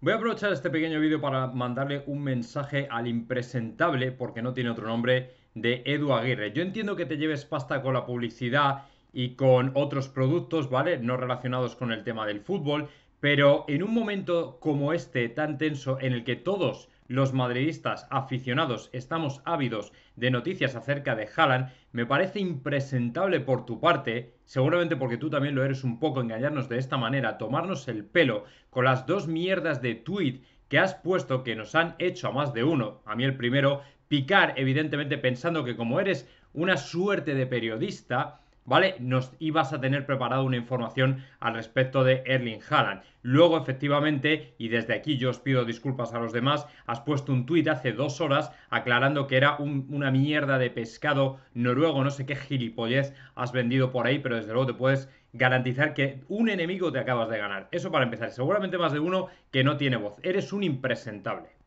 Voy a aprovechar este pequeño vídeo para mandarle un mensaje al impresentable, porque no tiene otro nombre, de Edu Aguirre. Yo entiendo que te lleves pasta con la publicidad y con otros productos, ¿vale? No relacionados con el tema del fútbol, pero en un momento como este, tan tenso, en el que todos los madridistas aficionados estamos ávidos de noticias acerca de Haaland, me parece impresentable por tu parte, seguramente porque tú también lo eres un poco, engañarnos de esta manera, tomarnos el pelo con las dos mierdas de tweet que has puesto que nos han hecho a más de uno, a mí el primero, picar evidentemente pensando que como eres una suerte de periodista, ¿vale? Nos ibas a tener preparado una información al respecto de Erling Haaland. Luego, efectivamente, y desde aquí yo os pido disculpas a los demás, has puesto un tuit hace dos horas aclarando que era una mierda de pescado noruego, no sé qué gilipollez has vendido por ahí, pero desde luego te puedes garantizar que un enemigo te acabas de ganar. Eso para empezar, seguramente más de uno que no tiene voz. Eres un impresentable.